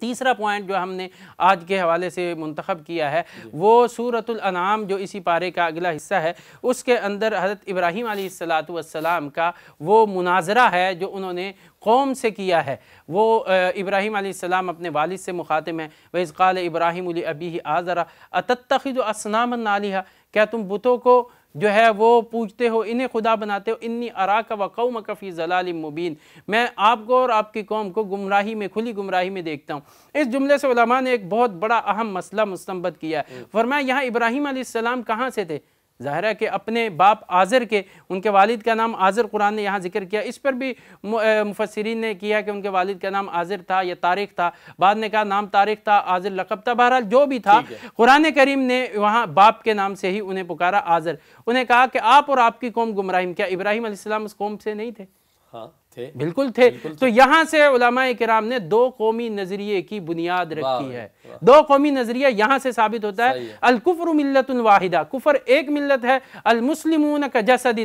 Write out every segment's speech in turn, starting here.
تیسرا پوائنٹ جو ہم نے آج کے حوالے سے منتخب کیا ہے جی۔ وہ سورة الانعام جو اسی پارے کا اگلا حصہ ہے اس کے اندر حضرت ابراہیم علیہ السلام کا وہ مناظرہ ہے جو انہوں نے قوم سے کیا ہے وہ ابراہیم علیہ السلام اپنے والد سے مخاطب ہے وَإِذْ قَالَ إِبْرَاهِمُ لِأَبِيهِ آذَرَ أَتَتَّخِذُ آذرا ات کیا تم بتوں کو جو ہے وہ پوچھتے ہو انہیں خدا بناتے ہو انی و فی ضلال مبین میں آپ کو اور آپ کی قوم کو گمراہی میں کھلی گمراہی میں دیکھتا ہوں اس جملے سے علماء نے ایک بہت بڑا اہم مسئلہ مستمبت کیا ہے فرمایا یہاں ابراہیم علیہ السلام کہاں سے تھے کہ اپنے باپ کے کے ان والد کا نام آزر تھا یا تاریخ تھا بعد نے کہا نام تاریخ تھا آزر تھا بہرحال جو بھی تھا قرآن کریم نے وہاں باپ کے نام سے ہی انہیں پکارا آزر انہیں کہا کہ آپ اور آپ کی قوم گمراہیم کیا ابراہیم علیہ السلام اس قوم سے نہیں تھے ہاں۔ بالکل تھے تو یہاں سے علماء نے دو قومی نظریے کی بنیاد رکھی ہے دو قومی نظریہ یہاں سے ثابت ہوتا ہے ہے الکفر ملت ملت واحدہ کفر ایک المسلمون کا جسد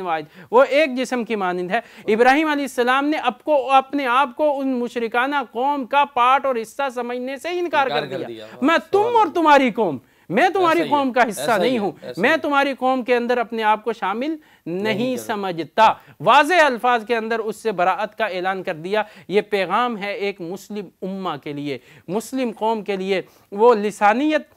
واحد وہ ایک جسم کی مانند ہے ابراہیم علیہ السلام نے اپنے آپ کو ان مشرکانہ قوم کا پارٹ اور حصہ سمجھنے سے انکار کر دیا میں تم اور تمہاری قوم میں تمہاری قوم کا حصہ نہیں ہوں میں تمہاری قوم کے اندر اپنے آپ کو شامل نہیں سمجھتا واضح الفاظ کے اندر اس سے براعت کا اعلان کر دیا یہ پیغام ہے ایک مسلم امہ کے لیے مسلم قوم کے لیے وہ لسانیت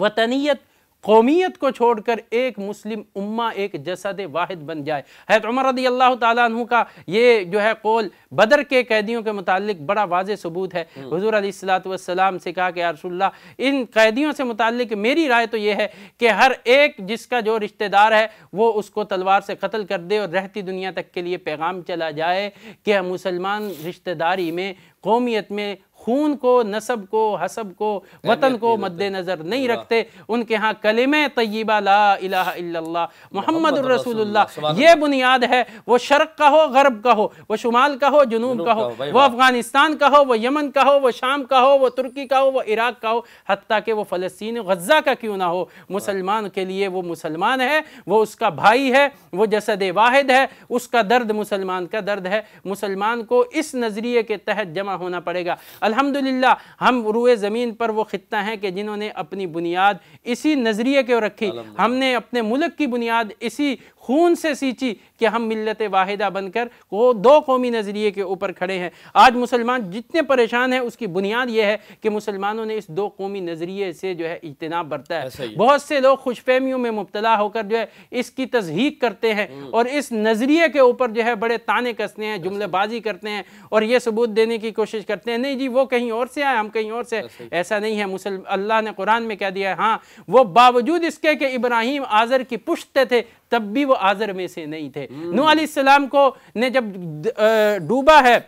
وطنیت قومیت کو چھوڑ کر ایک مسلم امہ ایک جسد واحد بن جائے حید عمر رضی اللہ تعالیٰ عنہ کا یہ جو ہے قول بدر کے قیدیوں کے متعلق بڑا واضح ثبوت ہے حضور علیہ السلام سے کہا کہ یا رسول اللہ ان قیدیوں سے متعلق میری رائے تو یہ ہے کہ ہر ایک جس کا جو رشتہ دار ہے وہ اس کو تلوار سے قتل کر دے اور رہتی دنیا تک کے لیے پیغام چلا جائے کہ مسلمان رشتہ داری میں قومیت میں خون کو نسب کو حسب کو وطن کو مد نظر نہیں رکھتے ان کے ہاں کلم طیبہ لا الہ الا اللہ محمد الرسول اللہ یہ بنیاد ہے وہ شرق کا ہو غرب کا ہو وہ شمال کا ہو جنوب کا ہو وہ افغانستان کا ہو وہ یمن کا ہو وہ شام کا ہو وہ ترکی کا ہو وہ عراق کا ہو حتیٰ کہ وہ فلسطین غزہ کا کیوں نہ ہو مسلمان کے لیے وہ مسلمان ہے وہ اس کا بھائی ہے وہ جسد واحد ہے اس کا درد مسلمان کا درد ہے مسلمان کو اس نظریے کے تحت جمع ہونا پڑے گا الحمدللہ ہم روئے زمین پر وہ خطہ ہیں کہ جنہوں نے اپنی بنیاد اسی نظریے کے رکھی ہم نے اپنے ملک کی بنیاد اسی خون سے سیچی کہ ہم ملت واحدہ بن کر وہ دو قومی نظریے کے اوپر کھڑے ہیں آج مسلمان جتنے پریشان ہیں اس کی بنیاد یہ ہے کہ مسلمانوں نے اس دو قومی نظریے سے جو ہے اجتناب برتا ہے بہت سے لوگ خوش فہمیوں میں مبتلا ہو کر جو ہے اس کی تضحیق کرتے ہیں اور اس نظریے کے اوپر جو ہے بڑے تانے کسنے ہیں جملے بازی کرتے ہیں اور یہ ثبوت دینے کی کوشش کرتے ہیں نہیں جی وہ کہیں اور سے آئے ہم کہیں اور سے ایسا نہیں ہے اللہ نے قرآن میں کہہ دیا ہے ہاں وہ باوجود اس کے کہ ابراہیم آزر کی پشتے تھے تب بھی وہ آزر میں سے نہیں تھے نو علیہ السلام کو نے جب ڈوبا ہے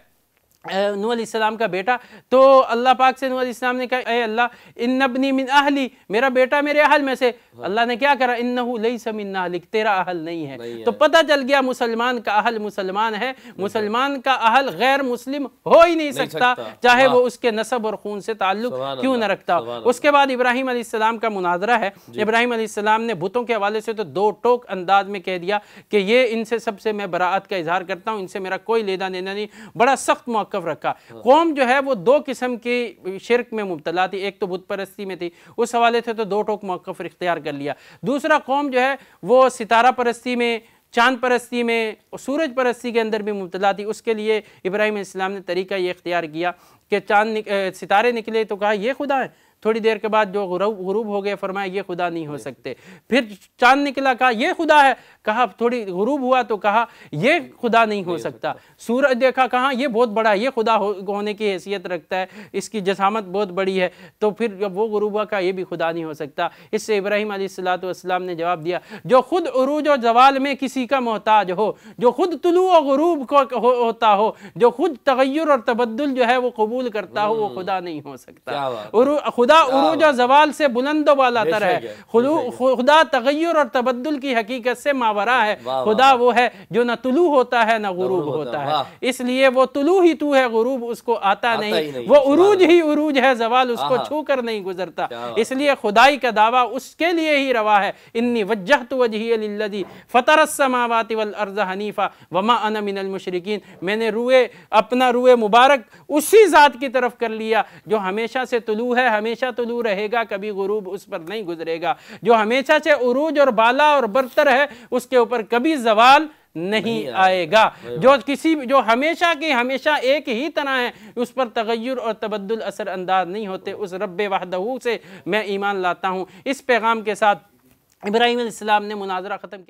نو علیہ السلام کا بیٹا تو اللہ پاک سے نو علیہ السلام نے کہا اے اللہ ان اہلی میرا بیٹا میرے اہل میں سے اللہ نے کیا کرا انہو لیس من اہلک تیرا اہل نہیں ہے تو پتہ چل گیا مسلمان کا اہل مسلمان ہے مسلمان کا اہل غیر مسلم ہو ہی نہیں سکتا چاہے وہ اس کے نصب اور خون سے تعلق کیوں نہ رکھتا اس کے بعد ابراہیم علیہ السلام کا مناظرہ ہے جی۔ ابراہیم علیہ السلام نے بتوں کے حوالے سے تو دو ٹوک انداز میں کہہ دیا کہ یہ ان سے سب سے میں براعت کا اظہار کرتا ہوں ان سے میرا کوئی لیدہ نینہ نہیں بڑا سخت موقع موقف رکھا ہاں۔ قوم جو ہے وہ دو قسم کی شرک میں مبتلا تھی ایک تو بدھ پرستی میں تھی اس حوالے تھے تو دو ٹوک موقف اختیار کر لیا دوسرا قوم جو ہے وہ ستارہ پرستی میں چاند پرستی میں سورج پرستی کے اندر بھی مبتلا تھی اس کے لیے ابراہیم السلام نے طریقہ یہ اختیار کیا کہ چاند ستارے نکلے تو کہا یہ خدا ہے تھوڑی دیر کے بعد جو غروب غروب ہو گئے فرمایا یہ خدا نہیں ہو سکتے پھر چاند نکلا کہا یہ خدا ہے کہا تھوڑی غروب ہوا تو کہا یہ خدا نہیں ہو سکتا سورج دیکھا کہا یہ بہت بڑا ہے یہ خدا ہونے کی حیثیت رکھتا ہے اس کی جسامت بہت بڑی ہے تو پھر جب وہ غروب ہوا کہا یہ بھی خدا نہیں ہو سکتا اس سے ابراہیم علیہ السلاۃ والسلام نے جواب دیا جو خود عروج و زوال میں کسی کا محتاج ہو جو خود طلوع و غروب کو ہوتا ہو جو خود تغیر اور تبدل جو ہے وہ قبول قبول کرتا ہو وہ خدا نہیں ہو سکتا خدا عروج و زوال سے بلند و بالا تر ہے خدا تغیر اور تبدل کی حقیقت سے ماورا ہے خدا وہ ہے جو نہ طلوع ہوتا ہے نہ غروب ہوتا ہے اس لیے وہ طلوع ہی تو ہے غروب اس کو آتا نہیں وہ عروج ہی عروج ہے زوال اس کو چھو کر نہیں گزرتا اس لیے خدائی کا دعویٰ اس کے لیے ہی روا ہے انی وجہت وجہی للذی فطر السماوات والارض حنیفہ وما انا من المشرکین میں نے روئے اپنا روئے مبارک اسی ذات ذات کی طرف کر لیا جو ہمیشہ سے طلوع ہے ہمیشہ طلوع رہے گا کبھی غروب اس پر نہیں گزرے گا جو ہمیشہ سے عروج اور بالا اور برتر ہے اس کے اوپر کبھی زوال نہیں آئے گا جو کسی جو ہمیشہ کی ہمیشہ ایک ہی طرح ہے اس پر تغیر اور تبدل اثر انداز نہیں ہوتے اس رب وحدہو سے میں ایمان لاتا ہوں اس پیغام کے ساتھ ابراہیم علیہ السلام نے مناظرہ ختم کیا